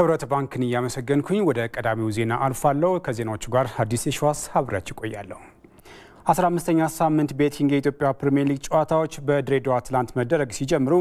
ህብረት ባንክን እያመሰገንኩኝ ወደ ቀዳሚው ዜና አልፋለሁ። ከዜናዎቹ ጋር አዲስ የሸዋስ አብሬያችሁ ቆያለሁ 15 15ኛ ሳምንት ቤቲንግ የኢትዮጵያ ፕሪምየር ሊግ ጨዋታዎች በድሬዳዋ ትላንት መደረግ ሲጀምሩ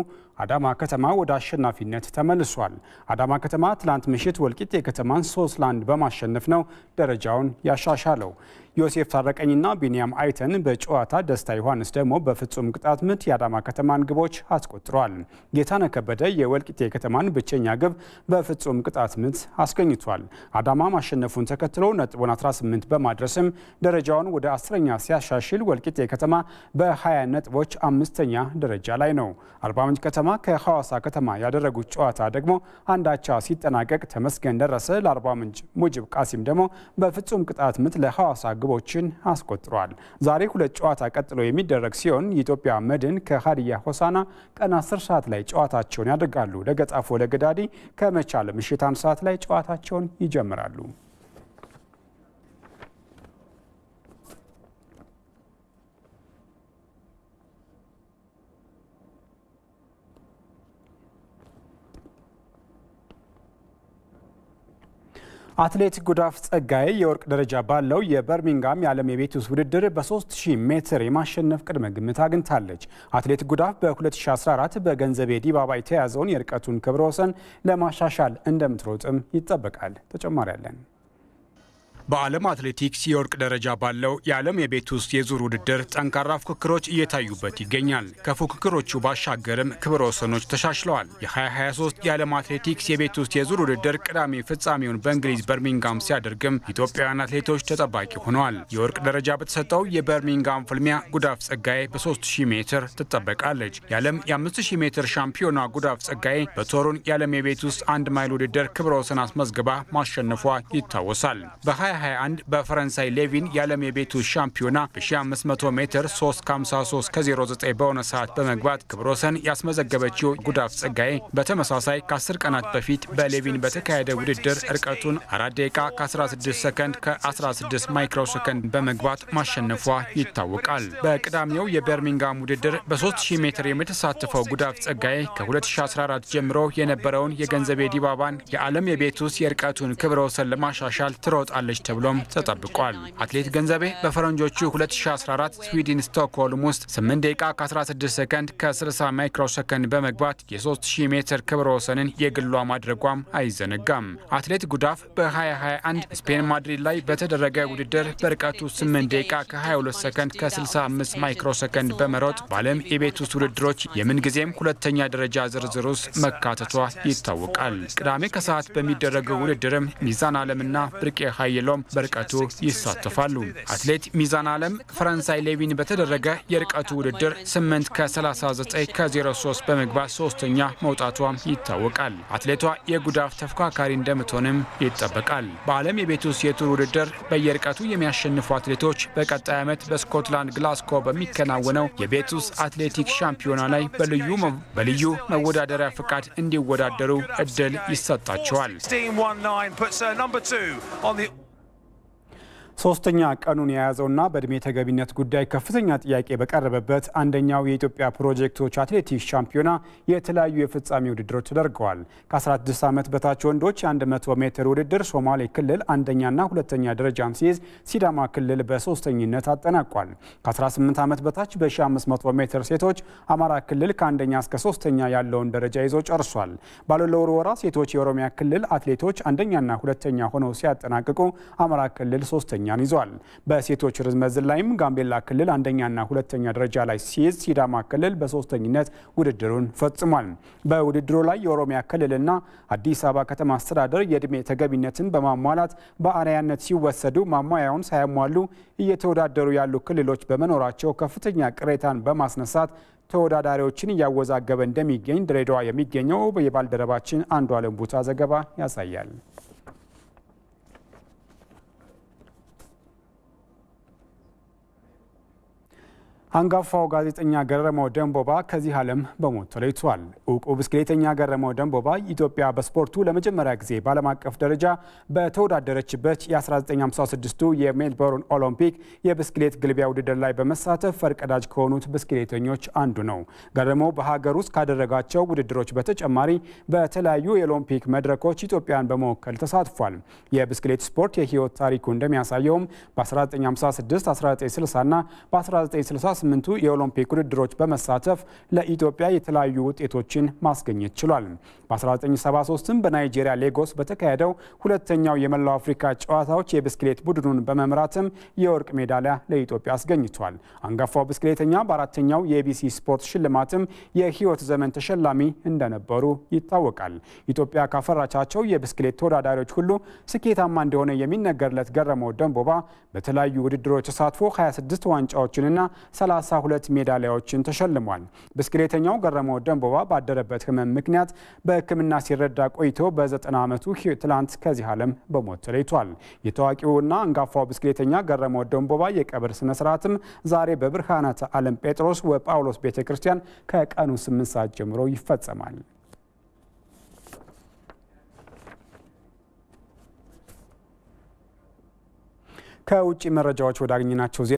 አዳማ ከተማ ወደ አሸናፊነት ተመልሷል። አዳማ ከተማ ትላንት ምሽት ወልቂጤ ከተማን ሶስት ለአንድ በማሸነፍ ነው ደረጃውን ያሻሻለው። ዮሴፍ ታረቀኝና ቢንያም አይተን በጨዋታ ደስታ ዮሐንስ ደግሞ በፍጹም ቅጣት ምት የአዳማ ከተማን ግቦች አስቆጥሯል። ጌታነ ከበደ የወልቂጤ ከተማን ብቸኛ ግብ በፍጹም ቅጣት ምት አስገኝቷል። አዳማ ማሸነፉን ተከትሎ ነጥቡን 18 በማድረስም ደረጃውን ወደ አስረኛ ሲያሻሽል ወልቂጤ ከተማ በ20 ነጥቦች አምስተኛ ደረጃ ላይ ነው። አርባ ምንጭ ከተማ ከተማ ከሐዋሳ ከተማ ያደረጉት ጨዋታ ደግሞ አንዳቻ ሲጠናቀቅ ተመስገን ደረሰ ለአርባ ምንጭ፣ ሙጅብ ቃሲም ደግሞ በፍጹም ቅጣት ምት ለሐዋሳ ግቦችን አስቆጥሯል። ዛሬ ሁለት ጨዋታ ቀጥሎ የሚደረግ ሲሆን የኢትዮጵያ መድን ከሀዲያ ሆሳና ቀን 10 ሰዓት ላይ ጨዋታቸውን ያደርጋሉ። ለገጣፎ ለገዳዲ ከመቻል ምሽት አንድ ሰዓት ላይ ጨዋታቸውን ይጀምራሉ። አትሌት ጉዳፍ ጸጋዬ የወርቅ ደረጃ ባለው የበርሚንጋም የዓለም የቤት ውስጥ ውድድር በ3000 ሜትር የማሸነፍ ቅድመ ግምት አግኝታለች። አትሌት ጉዳፍ በ2014 በገንዘቤ ዲባባ የተያዘውን የርቀቱን ክብረ ወሰን ለማሻሻል እንደምትሮጥም ይጠበቃል። ተጨማሪ አለን። በዓለም አትሌቲክስ የወርቅ ደረጃ ባለው የዓለም የቤት ውስጥ የዙር ውድድር ጠንካራ ፉክክሮች እየታዩበት ይገኛል። ከፉክክሮቹ ባሻገርም ክብረ ወሰኖች ተሻሽለዋል። የ2023 የዓለም አትሌቲክስ የቤት ውስጥ የዙር ውድድር ቅዳሜ ፍጻሜውን በእንግሊዝ በርሚንጋም ሲያደርግም ኢትዮጵያውያን አትሌቶች ተጠባቂ ሆነዋል። የወርቅ ደረጃ በተሰጠው የበርሚንጋም ፍልሚያ ጉዳፍ ጸጋዬ በ3000 ሜትር ትጠበቃለች። የዓለም የ5000 ሜትር ሻምፒዮኗ ጉዳፍ ጸጋዬ በቶሮን የዓለም የቤት ውስጥ አንድ ማይል ውድድር ክብረ ወሰን አስመዝግባ ማሸነፏ ይታወሳል። 2021 በፈረንሳይ ሌቪን የዓለም የቤቱ ሻምፒዮና በ1500 ሜትር 3 ከ53 ከ09 በሆነ ሰዓት በመግባት ክብረ ወሰን ያስመዘገበችው ጉዳፍ ጸጋዬ በተመሳሳይ ከ10 ቀናት በፊት በሌቪን በተካሄደ ውድድር ርቀቱን 4 ደቂቃ ከ16 ሰከንድ ከ16 ማይክሮ ሰከንድ በመግባት ማሸነፏ ይታወቃል። በቅዳሜው የበርሚንጋም ውድድር በ3000 ሜትር የምትሳተፈው ጉዳፍ ጸጋዬ ከ2014 ጀምሮ የነበረውን የገንዘቤ ዲባባን የዓለም የቤት ውስጥ የርቀቱን ክብረ ወሰን ለማሻሻል ትሮጣለች ተብሎም ተጠብቋል። አትሌት ገንዘቤ በፈረንጆቹ 2014 ስዊድን ስቶክሆልም ውስጥ 8 ደቂቃ ከ16 ሰከንድ ከ60 ማይክሮ ሰከንድ በመግባት የ3000 ሜትር ክብረ ወሰንን የግሏ ማድረጓም አይዘነጋም። አትሌት ጉዳፍ በ2021 ስፔን ማድሪድ ላይ በተደረገ ውድድር በርቀቱ 8 ደቂቃ ከ22 ሰከንድ ከ65 ማይክሮ ሰከንድ በመሮጥ በዓለም የቤት ውስጥ ውድድሮች የምንጊዜም ሁለተኛ ደረጃ ዝርዝር ውስጥ መካተቷ ይታወቃል። ቅዳሜ ከሰዓት በሚደረገው ውድድርም ሚዛን ዓለምና ብርቄ ሀይሎ ሲሆን በርቀቱ ይሳተፋሉ። አትሌት ሚዛን አለም ፈረንሳይ ሌቪን በተደረገ የርቀቱ ውድድር 8 ከ39 ከ03 በመግባት ሶስተኛ መውጣቷ ይታወቃል። አትሌቷ የጉዳፍ ተፎካካሪ እንደምትሆንም ይጠበቃል። በዓለም የቤት ውስጥ የቱር ውድድር በየርቀቱ የሚያሸንፉ አትሌቶች በቀጣይ ዓመት በስኮትላንድ ግላስኮ በሚከናወነው የቤት ውስጥ አትሌቲክ ሻምፒዮና ላይ በልዩ መወዳደሪያ ፍቃድ እንዲወዳደሩ እድል ይሰጣቸዋል። ሶስተኛ ቀኑን የያዘውና በእድሜ ተገቢነት ጉዳይ ከፍተኛ ጥያቄ በቀረበበት አንደኛው የኢትዮጵያ ፕሮጀክቶች አትሌቲክስ ሻምፒዮና የተለያዩ የፍጻሜ ውድድሮች ተደርገዋል። ከ16 ዓመት በታች ወንዶች የ100 ሜትር ውድድር ሶማሌ ክልል አንደኛና ሁለተኛ ደረጃን ሲይዝ፣ ሲዳማ ክልል በሶስተኝነት አጠናቋል። ከ18 ዓመት በታች በ1500 ሜትር ሴቶች አማራ ክልል ከአንደኛ እስከ ሶስተኛ ያለውን ደረጃ ይዞ ጨርሷል። ባለፈው ወርወራ ሴቶች የኦሮሚያ ክልል አትሌቶች አንደኛና ሁለተኛ ሆነው ሲያጠናቅቁ፣ አማራ ክልል ሶስተኛ ሁለተኛን ይዟል። በሴቶች ርዝመት ዝላይም ጋምቤላ ክልል አንደኛና ሁለተኛ ደረጃ ላይ ሲይዝ፣ ሲዳማ ክልል በሶስተኝነት ውድድሩን ፈጽሟል። በውድድሩ ላይ የኦሮሚያ ክልልና አዲስ አበባ ከተማ አስተዳደር የእድሜ ተገቢነትን በማሟላት በአርአያነት ሲወሰዱ ማሟያውን ሳያሟሉ እየተወዳደሩ ያሉ ክልሎች በመኖራቸው ከፍተኛ ቅሬታን በማስነሳት ተወዳዳሪዎችን እያወዛገበ እንደሚገኝ ድሬዳዋ የሚገኘው የባልደረባችን አንዱ አለም ቡታ ዘገባ ያሳያል። አንጋፋው ጋዜጠኛ ገረመው ደንቦባ ከዚህ ዓለም በሞት ተለይቷል። እውቁ ብስክሌተኛ ገረመው ደንቦባ ኢትዮጵያ በስፖርቱ ለመጀመሪያ ጊዜ በዓለም አቀፍ ደረጃ በተወዳደረችበት የ1956 የሜልበርን ኦሎምፒክ የብስክሌት ግልቢያ ውድድር ላይ በመሳተፍ ፈርቀዳጅ ከሆኑት ብስክሌተኞች አንዱ ነው። ገረመው በሀገር ውስጥ ካደረጋቸው ውድድሮች በተጨማሪ በተለያዩ የኦሎምፒክ መድረኮች ኢትዮጵያን በመወከል ተሳትፏል። የብስክሌት ስፖርት የህይወት ታሪኩ እንደሚያሳየውም በ1956፣ 1960 እና በ1968 በ18ቱ የኦሎምፒክ ውድድሮች በመሳተፍ ለኢትዮጵያ የተለያዩ ውጤቶችን ማስገኘት ችሏል። በ1973ም በናይጄሪያ ሌጎስ በተካሄደው ሁለተኛው የመላው አፍሪካ ጨዋታዎች የብስክሌት ቡድኑን በመምራትም የወርቅ ሜዳሊያ ለኢትዮጵያ አስገኝቷል። አንጋፋው ብስክሌተኛ በአራተኛው የኢቢሲ ስፖርት ሽልማትም የህይወት ዘመን ተሸላሚ እንደነበሩ ይታወቃል። ኢትዮጵያ ካፈራቻቸው የብስክሌት ተወዳዳሪዎች ሁሉ ስኬታማ እንደሆነ የሚነገርለት ገረመው ደንቦባ በተለያዩ ውድድሮች ተሳትፎ 26 ዋንጫዎችንና 32 ሜዳሊያዎችን ተሸልሟል። ብስክሌተኛው ገረመው ደንቦባ ባደረበት ህመም ምክንያት በህክምና ሲረዳ ቆይቶ በ90 ዓመቱ ትላንት ከዚህ ዓለም በሞት ተለይቷል። የታዋቂውና አንጋፋው ብስክሌተኛ ገረመው ደንቦባ የቀብር ስነ ስርዓትም ዛሬ በብርሃናተ ዓለም ጴጥሮስ ወጳውሎስ ቤተ ክርስቲያን ከቀኑ 8 ሰዓት ጀምሮ ይፈጸማል። ከውጭ መረጃዎች ወዳገኘናቸው